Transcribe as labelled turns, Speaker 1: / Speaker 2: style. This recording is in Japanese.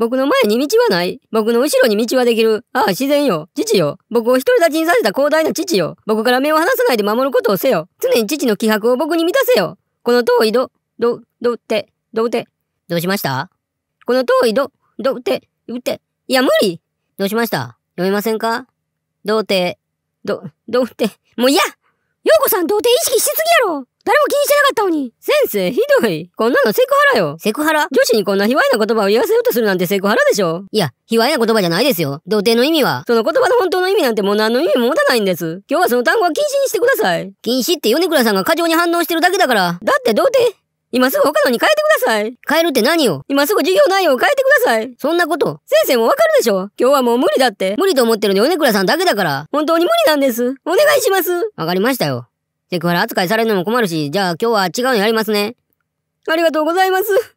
Speaker 1: 僕の前に道はない僕の後ろに道はできるああ、自然よ。父よ。僕を独り立ちにさせた広大な父よ。僕から目を離さないで守ることをせよ。常に父の気迫を僕に満たせよ。この遠いど、ど、どって、どうて。
Speaker 2: どうしました
Speaker 1: この遠いど、どうて、うて。いや、無理どうしました読めませんかどうて、ど、どうて。もういや陽子さん、童貞意識しすぎやろ誰も気にしてなかったのに先生、ひどい。こんなのセクハラよ。セクハラ女子にこんな卑猥な言葉を言わせようとするなんてセクハラでしょいや、卑猥な言葉じゃないですよ。童貞の意味は。その言葉の本当の意味なんてもう何の意味も持たないんです。今日はその単語は禁止にしてください。禁止って米倉さんが過剰に反応してるだけだから。だって童貞今すぐ他のに変えてください。変えるって何よ今すぐ授業内容を変えてください。そんなこと、先生もわかるでしょ今日はもう無理だって。無理と思ってるの米倉さんだけだから。本当に無理なんです。お願いします。わかりましたよ。セクハラ扱いされるのも困るし、じゃあ今日は違うのやりますね。ありがとうございます。